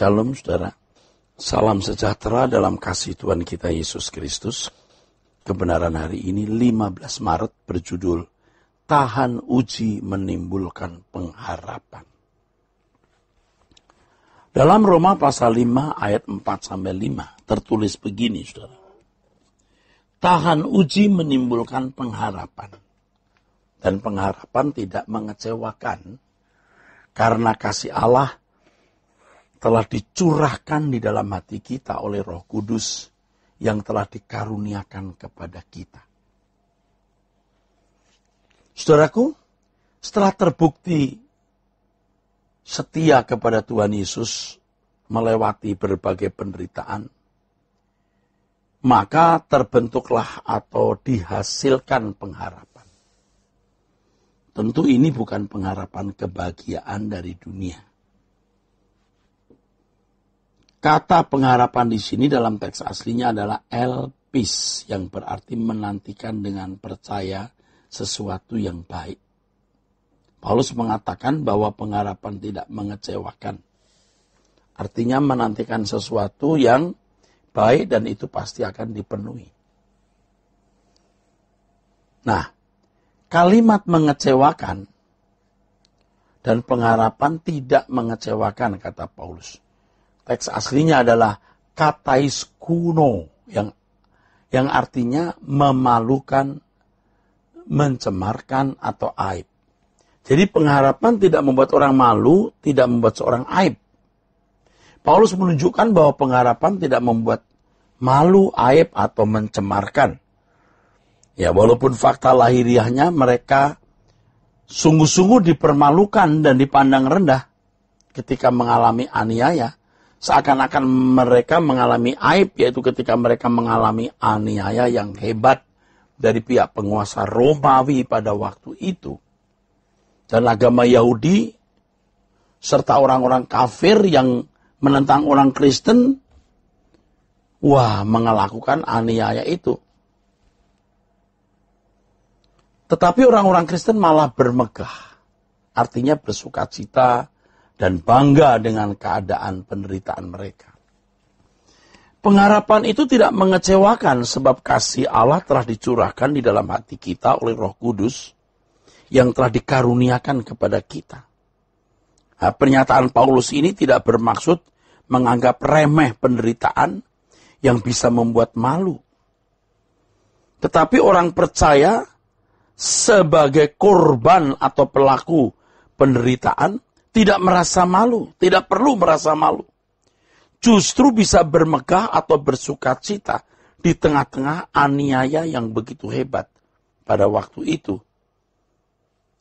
Shalom saudara. Salam sejahtera dalam kasih Tuhan kita Yesus Kristus. Kebenaran hari ini 15 Maret berjudul Tahan Uji Menimbulkan Pengharapan. Dalam Roma pasal 5 ayat 4 sampai 5 tertulis begini saudara. Tahan uji menimbulkan pengharapan. Dan pengharapan tidak mengecewakan karena kasih Allah telah dicurahkan di dalam hati kita oleh Roh Kudus yang telah dikaruniakan kepada kita. Saudaraku, setelah terbukti setia kepada Tuhan Yesus melewati berbagai penderitaan, maka terbentuklah atau dihasilkan pengharapan. Tentu ini bukan pengharapan kebahagiaan dari dunia Kata pengharapan di sini dalam teks aslinya adalah elpis yang berarti menantikan dengan percaya sesuatu yang baik. Paulus mengatakan bahwa pengharapan tidak mengecewakan. Artinya menantikan sesuatu yang baik dan itu pasti akan dipenuhi. Nah, kalimat mengecewakan dan pengharapan tidak mengecewakan kata Paulus teks aslinya adalah katais kuno yang yang artinya memalukan, mencemarkan atau aib. Jadi pengharapan tidak membuat orang malu, tidak membuat seorang aib. Paulus menunjukkan bahwa pengharapan tidak membuat malu, aib atau mencemarkan. Ya, walaupun fakta lahiriahnya mereka sungguh-sungguh dipermalukan dan dipandang rendah ketika mengalami aniaya, seakan-akan mereka mengalami aib yaitu ketika mereka mengalami aniaya yang hebat dari pihak penguasa Romawi pada waktu itu. Dan agama Yahudi serta orang-orang kafir yang menentang orang Kristen wah melakukan aniaya itu. Tetapi orang-orang Kristen malah bermegah. Artinya bersukacita. cita, dan bangga dengan keadaan penderitaan mereka. Pengharapan itu tidak mengecewakan sebab kasih Allah telah dicurahkan di dalam hati kita oleh Roh Kudus yang telah dikaruniakan kepada kita. Nah, pernyataan Paulus ini tidak bermaksud menganggap remeh penderitaan yang bisa membuat malu. Tetapi orang percaya sebagai korban atau pelaku penderitaan tidak merasa malu, tidak perlu merasa malu. Justru bisa bermegah atau bersuka cita di tengah-tengah aniaya yang begitu hebat pada waktu itu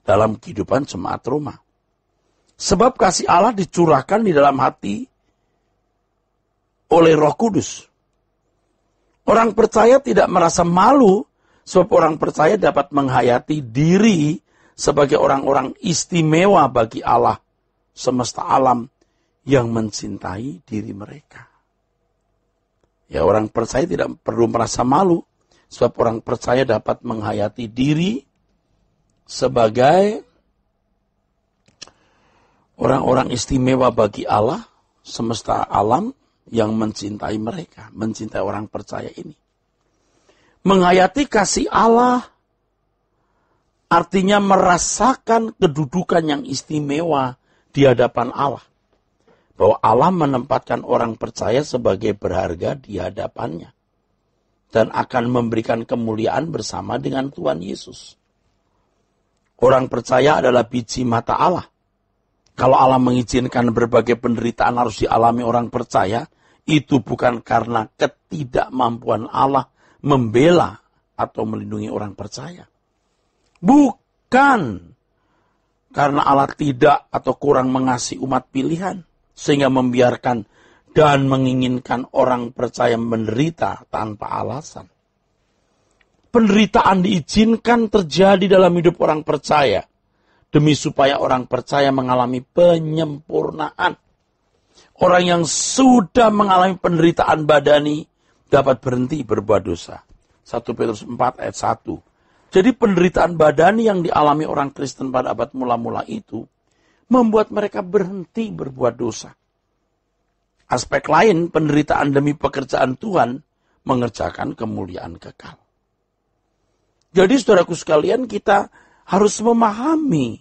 dalam kehidupan jemaat rumah. Sebab kasih Allah dicurahkan di dalam hati oleh Roh Kudus. Orang percaya tidak merasa malu, sebab orang percaya dapat menghayati diri sebagai orang-orang istimewa bagi Allah semesta alam yang mencintai diri mereka. Ya orang percaya tidak perlu merasa malu. Sebab orang percaya dapat menghayati diri sebagai orang-orang istimewa bagi Allah, semesta alam yang mencintai mereka, mencintai orang percaya ini. Menghayati kasih Allah artinya merasakan kedudukan yang istimewa di hadapan Allah. Bahwa Allah menempatkan orang percaya sebagai berharga di hadapannya. Dan akan memberikan kemuliaan bersama dengan Tuhan Yesus. Orang percaya adalah biji mata Allah. Kalau Allah mengizinkan berbagai penderitaan harus dialami orang percaya, itu bukan karena ketidakmampuan Allah membela atau melindungi orang percaya. Bukan karena Allah tidak atau kurang mengasihi umat pilihan sehingga membiarkan dan menginginkan orang percaya menderita tanpa alasan. Penderitaan diizinkan terjadi dalam hidup orang percaya demi supaya orang percaya mengalami penyempurnaan. Orang yang sudah mengalami penderitaan badani dapat berhenti berbuat dosa. 1 Petrus 4 ayat 1. Jadi penderitaan badani yang dialami orang Kristen pada abad mula-mula itu membuat mereka berhenti berbuat dosa. Aspek lain, penderitaan demi pekerjaan Tuhan mengerjakan kemuliaan kekal. Jadi saudaraku sekalian kita harus memahami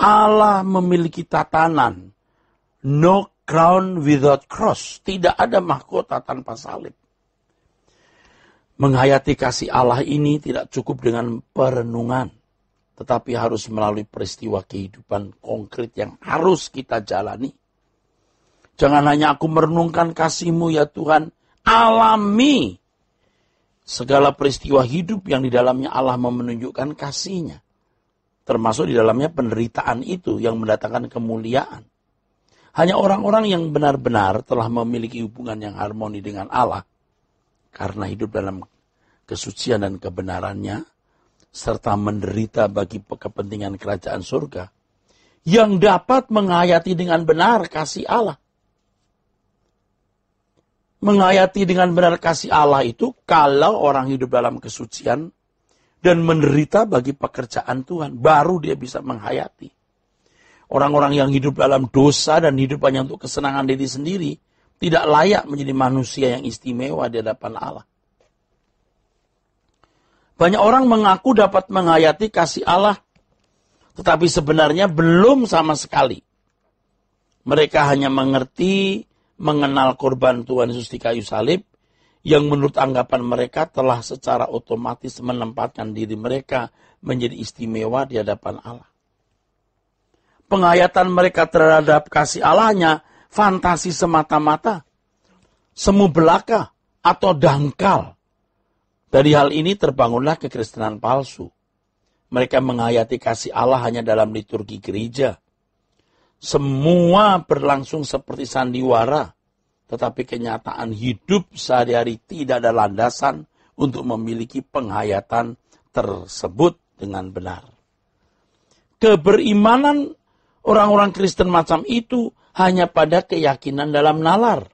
Allah memiliki tatanan. No crown without cross. Tidak ada mahkota tanpa salib. Menghayati kasih Allah ini tidak cukup dengan perenungan, tetapi harus melalui peristiwa kehidupan konkret yang harus kita jalani. Jangan hanya aku merenungkan kasihmu ya Tuhan, alami segala peristiwa hidup yang di dalamnya Allah menunjukkan kasihnya, Termasuk di dalamnya penderitaan itu yang mendatangkan kemuliaan. Hanya orang-orang yang benar-benar telah memiliki hubungan yang harmoni dengan Allah karena hidup dalam kesucian dan kebenarannya, serta menderita bagi kepentingan kerajaan surga, yang dapat menghayati dengan benar kasih Allah. Menghayati dengan benar kasih Allah itu kalau orang hidup dalam kesucian dan menderita bagi pekerjaan Tuhan, baru dia bisa menghayati. Orang-orang yang hidup dalam dosa dan hidup hanya untuk kesenangan diri sendiri, tidak layak menjadi manusia yang istimewa di hadapan Allah. Banyak orang mengaku dapat menghayati kasih Allah, tetapi sebenarnya belum sama sekali. Mereka hanya mengerti mengenal korban Tuhan Yesus di kayu salib, yang menurut anggapan mereka telah secara otomatis menempatkan diri mereka menjadi istimewa di hadapan Allah. Penghayatan mereka terhadap kasih Allahnya fantasi semata-mata, semu belaka, atau dangkal. Dari hal ini terbangunlah kekristenan palsu. Mereka menghayati kasih Allah hanya dalam liturgi gereja. Semua berlangsung seperti sandiwara, tetapi kenyataan hidup sehari-hari tidak ada landasan untuk memiliki penghayatan tersebut dengan benar. Keberimanan orang-orang Kristen macam itu hanya pada keyakinan dalam nalar.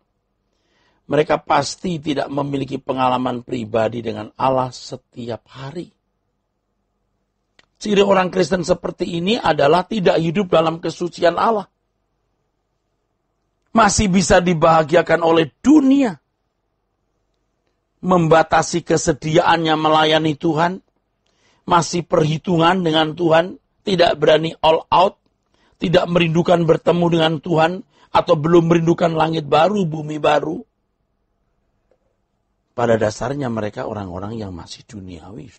Mereka pasti tidak memiliki pengalaman pribadi dengan Allah setiap hari. Ciri orang Kristen seperti ini adalah tidak hidup dalam kesucian Allah. Masih bisa dibahagiakan oleh dunia. Membatasi kesediaannya melayani Tuhan. Masih perhitungan dengan Tuhan. Tidak berani all out tidak merindukan bertemu dengan Tuhan atau belum merindukan langit baru, bumi baru. Pada dasarnya mereka orang-orang yang masih duniawi,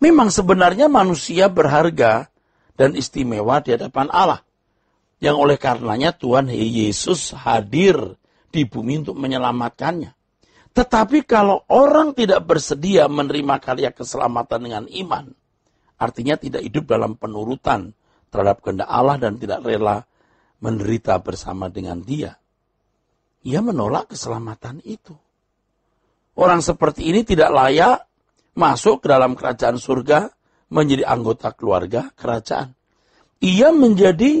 Memang sebenarnya manusia berharga dan istimewa di hadapan Allah. Yang oleh karenanya Tuhan Yesus hadir di bumi untuk menyelamatkannya. Tetapi kalau orang tidak bersedia menerima karya keselamatan dengan iman, artinya tidak hidup dalam penurutan terhadap kehendak Allah dan tidak rela menderita bersama dengan dia. Ia menolak keselamatan itu. Orang seperti ini tidak layak masuk ke dalam kerajaan surga menjadi anggota keluarga kerajaan. Ia menjadi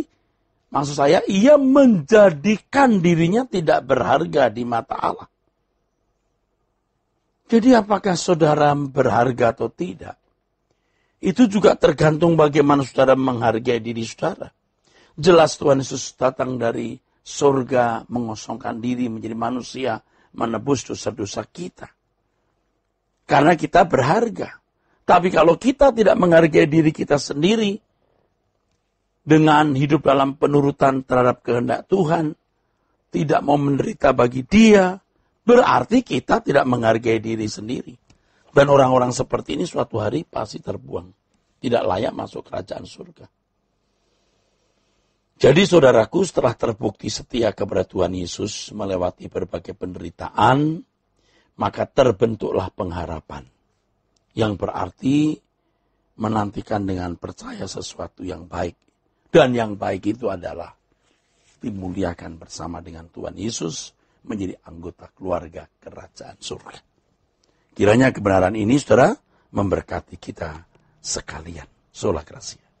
maksud saya ia menjadikan dirinya tidak berharga di mata Allah. Jadi apakah saudara berharga atau tidak? Itu juga tergantung bagaimana saudara menghargai diri saudara. Jelas Tuhan Yesus datang dari surga mengosongkan diri menjadi manusia menebus dosa-dosa kita. Karena kita berharga. Tapi kalau kita tidak menghargai diri kita sendiri dengan hidup dalam penurutan terhadap kehendak Tuhan, tidak mau menderita bagi dia, berarti kita tidak menghargai diri sendiri. Dan orang-orang seperti ini suatu hari pasti terbuang. Tidak layak masuk kerajaan surga. Jadi saudaraku setelah terbukti setia kepada Tuhan Yesus melewati berbagai penderitaan, maka terbentuklah pengharapan. Yang berarti menantikan dengan percaya sesuatu yang baik. Dan yang baik itu adalah dimuliakan bersama dengan Tuhan Yesus menjadi anggota keluarga kerajaan surga. Kiranya kebenaran ini saudara memberkati kita sekalian. Sola Gracia.